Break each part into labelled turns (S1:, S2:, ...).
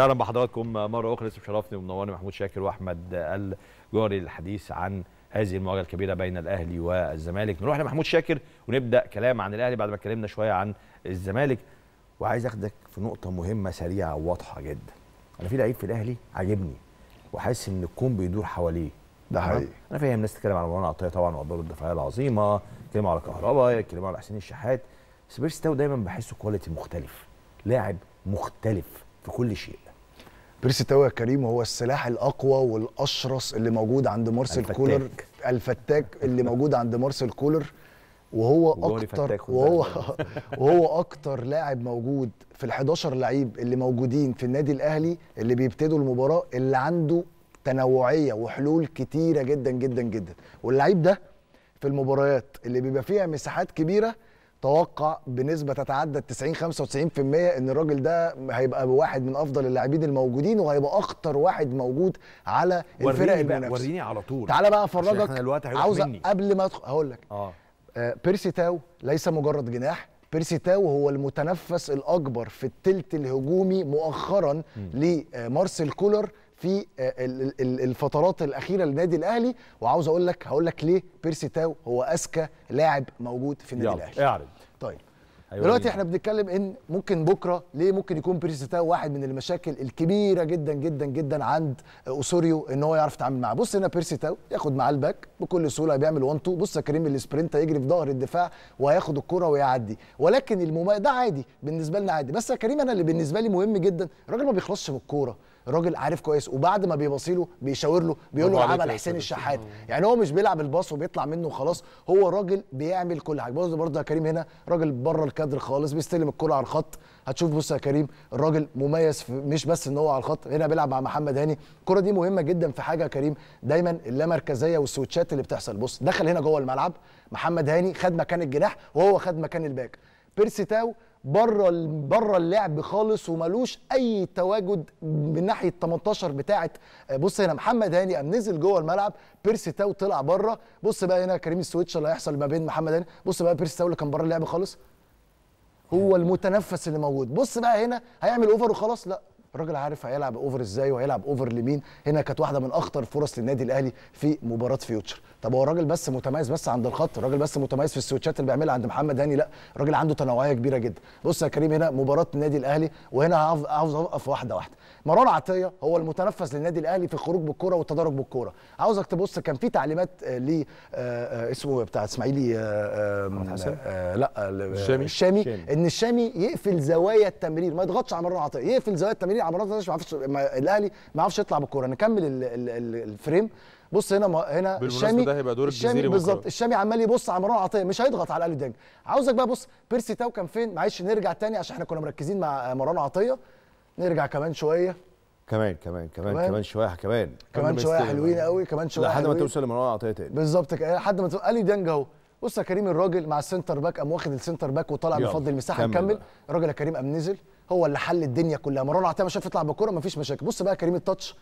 S1: اهلا بحضراتكم مره اخرى لسه بشرفني ومنورني محمود شاكر واحمد الجاري للحديث عن هذه المواجهه الكبيره بين الاهلي والزمالك نروح لمحمود شاكر ونبدا كلام عن الاهلي بعد ما اتكلمنا شويه عن الزمالك وعايز اخدك في نقطه مهمه سريعه وواضحه جدا انا في لعيب في الاهلي عاجبني وحاسس ان الكون بيدور حواليه ده حقيقي انا فاهم ناس تتكلم على مروان عطيه طبعا وادواره الدفاعيه العظيمه يتكلموا على كهرباء يتكلموا على حسين الشحات بس بيرستاو دايما بحسه كواليتي مختلف لاعب مختلف في كل شيء بيرسي تاو يا كريم هو السلاح الاقوى والاشرس اللي موجود عند مارسيل كولر الفتاك اللي موجود عند مارسيل كولر وهو اكتر وهو وهو اكتر لاعب موجود في ال11 لعيب اللي موجودين في النادي الاهلي اللي بيبتدوا المباراه اللي عنده تنوعيه وحلول كتيره جدا جدا جدا واللعيب ده في المباريات اللي بيبقى فيها مساحات كبيره توقع بنسبه تتعدى 90 95% ان الراجل ده هيبقى واحد من افضل اللاعبين الموجودين وهيبقى اخطر واحد موجود على الفرق المنافسه وريني على طول تعالى بقى افرجك عاوز قبل ما ادخل هقول لك آه. آه بيرسي تاو ليس مجرد جناح بيرسي تاو هو المتنفس الاكبر في التلت الهجومي مؤخرا لمارسيل كولر في آه، الفترات الاخيره للنادي الاهلي وعاوز اقول لك هقول لك ليه بيرسي تاو هو اذكى لاعب موجود في النادي الاهلي اعرض طيب أيوة دلوقتي أيوة. احنا بنتكلم ان ممكن بكره ليه ممكن يكون بيرسي تاو واحد من المشاكل الكبيره جدا جدا جدا عند اوسوريو ان هو يعرف يتعامل معاه بص هنا بيرسي تاو ياخد معاه الباك بكل سهوله بيعمل 1 2 بص يا كريم السبرنت هيجري في ظهر الدفاع وهياخد الكره ويعدي ولكن المم... ده عادي بالنسبه لنا عادي بس يا كريم انا اللي بالنسبه لي مهم جدا الراجل ما بيخلصش من الكوره راجل عارف كويس وبعد ما بيبصيله بيشاور له بيقول له عمل حسين الشحات يعني هو مش بيلعب الباص وبيطلع منه وخلاص هو راجل بيعمل كل حاجه بص برضه يا كريم هنا راجل بره الكادر خالص بيستلم الكره على الخط هتشوف بص يا كريم الراجل مميز في مش بس ان هو على الخط هنا بيلعب مع محمد هاني الكره دي مهمه جدا في حاجه يا كريم دايما اللامركزيه والسويتشات اللي بتحصل بص دخل هنا جوه الملعب محمد هاني خد مكان الجناح وهو خد مكان الباك بيرسي تاو بره بره اللعب خالص وملوش اي تواجد من ناحيه 18 بتاعه آه، بص هنا محمد هاني قام نزل جوه الملعب بيرسي تاو طلع بره بص بقى هنا كريم السويتش اللي هيحصل ما بين محمد هاني بص بقى بيرسي تاو اللي كان بره اللعب خالص هو المتنفس اللي موجود بص بقى هنا هيعمل اوفر وخلاص لا الراجل عارف هيلعب اوفر ازاي وهيلعب اوفر لمين هنا كانت واحده من اخطر فرص للنادي الاهلي في مباراه فيوتشر طب هو الراجل بس متميز بس عند الخط الراجل بس متميز في السويتشات اللي بيعملها عند محمد هاني لا الراجل عنده تنوعيه كبيره جدا بص يا كريم هنا مباراه النادي الاهلي وهنا عاوز اوقف واحده واحده مروان عطيه هو المتنفس للنادي الاهلي في الخروج بالكوره والتدرج بالكوره عاوزك تبص كان في تعليمات آه، ل آه، آه، اسمه إيه بتاع اسماعيلي لا الشامي الشامي ان الشامي يقفل زوايا التمرير ما يضغطش على مروان عطيه يقفل زوايا التمرير علي عمران ما عرفش الاهلي ما عرفش يطلع بالكوره نكمل الفريم بص هنا ما هنا الشامي ده هيبقى دور الجزيري بالظبط الشامي عمال يبص على مروان عطيه مش هيضغط على الاهلي دانج عاوزك بقى بص بيرسي تاو كان فين معلش نرجع تاني عشان احنا كنا مركزين مع مروان عطيه نرجع كمان شويه كمان كمان كمان كمان شويه كمان كمان شويه حلوين قوي كمان شويه لحد ما توصل لمروان عطيه تاني بالظبط لحد ما تبقى دانج اهو بص يا كريم الراجل مع السنتر باك قام واخد السنتر باك وطالع بفضل المساحه نكمل الراجل يا كريم قام نزل هو اللي حل الدنيا كلها مروان عطيه ما شاف يطلع بالكوره مفيش مشاكل بص بقى كريم التاتش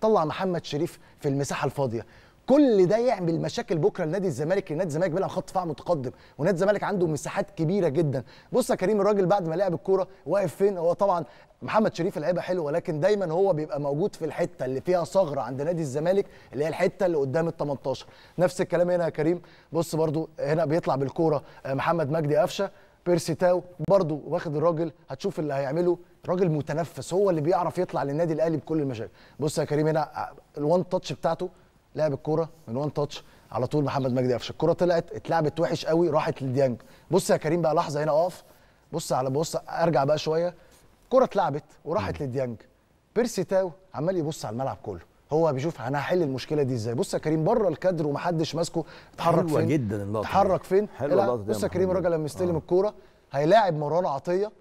S1: طلع محمد شريف في المساحه الفاضيه كل ده يعمل مشاكل بكره لنادي الزمالك لنادي الزمالك بيلعب خط دفاع متقدم ونادي الزمالك عنده مساحات كبيره جدا بص يا كريم الراجل بعد ما لعب الكوره واقف فين هو طبعا محمد شريف لعيبه حلوه ولكن دايما هو بيبقى موجود في الحته اللي فيها ثغره عند نادي الزمالك اللي هي الحته اللي قدام ال 18 نفس الكلام هنا يا كريم بص برده هنا بيطلع بالكوره آه، محمد مجدي قفشه بيرسي تاو برضه واخد الراجل هتشوف اللي هيعمله راجل متنفس هو اللي بيعرف يطلع للنادي الاهلي بكل المشاكل بص يا كريم هنا الوان تاتش بتاعته لعب الكوره من وان تاتش على طول محمد مجدي قفشه الكوره طلعت اتلعبت وحش قوي راحت لديانج بص يا كريم بقى لحظه هنا اقف بص على بص ارجع بقى شويه الكوره اتلعبت وراحت لديانج بيرسي تاو عمال يبص على الملعب كله هو بيشوف انا هحل المشكله دي ازاي بص يا كريم بره الكادر ومحدش ماسكه اتحرك فين جدا اللقطه اتحرك فين بص يا كريم الراجل لما يستلم آه. الكوره هيلاعب مروان عطيه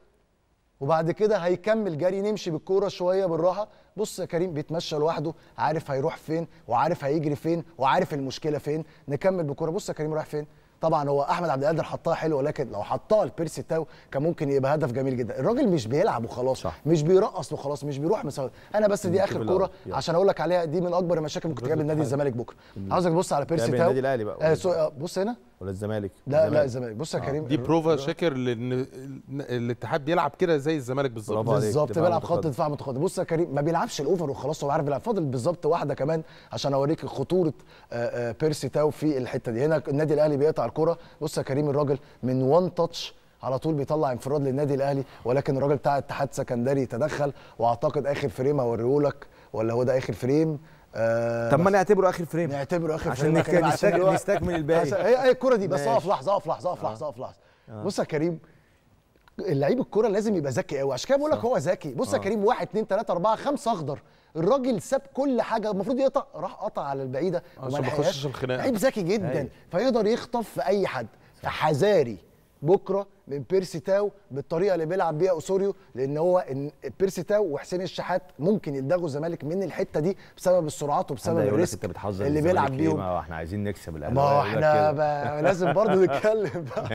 S1: وبعد كده هيكمل جري نمشي بالكوره شويه بالراحه بص يا كريم بيتمشى لوحده عارف هيروح فين وعارف هيجري فين وعارف المشكله فين نكمل بالكوره بص يا كريم رايح فين طبعا هو احمد عبد القادر حطها حلو ولكن لو حطها لبيرسي تاو كان ممكن يبقى هدف جميل جدا الراجل مش بيلعب وخلاص صح. مش بيرقص وخلاص مش بيروح مسوي انا بس دي اخر كوره عشان اقول لك عليها دي من اكبر المشاكل ممكن تجيب النادي الزمالك بكره عاوزك تبص على بيرسي تاو النادي الاهلي بقى آه, آه، بص هنا ولا الزمالك لا لا الزمالك بص يا آه. كريم دي بروفا شاكر لان الاتحاد بيلعب كده زي الزمالك بالظبط بالظبط بيلعب خط دفاع متقدم بص يا كريم ما بيلعبش الاوفر وخلاص هو عارف يلعب فاضل بالظبط واحده كمان عشان اوريك خطوره آه، آه، بيرسي تاو في الحته دي هنا النادي الاهلي بيقطع الكره بص يا كريم الراجل من وان تاتش على طول بيطلع انفراد للنادي الاهلي ولكن الراجل بتاع اتحاد سكندري تدخل واعتقد اخر فريم هوريهولك ولا هو ده اخر فريم آه طب ما نعتبره اخر فريم نعتبره اخر فريم عشان نستكمل, الباقي هي هي الكره دي بس اقف لحظه اقف لحظه اقف لحظه آه. اقف لحظه آه. بص يا كريم اللعيب الكوره لازم يبقى ذكي قوي عشان كده بقول لك هو ذكي بص يا آه. كريم 1 2 3 4 5 اخضر الراجل ساب كل حاجه المفروض يقطع راح قطع على البعيده وما الخناقه لعيب ذكي جدا أيوه. فيقدر يخطف في اي حد فحذاري بكره من بيرسي تاو بالطريقه اللي بيلعب بيها اوسوريو لان هو إن بيرسي تاو وحسين الشحات ممكن يلدغوا الزمالك من الحته دي بسبب السرعات وبسبب الريسك انت اللي بيلعب إيه؟ بيهم ما احنا عايزين نكسب الاهلي ما احنا لازم برضه نتكلم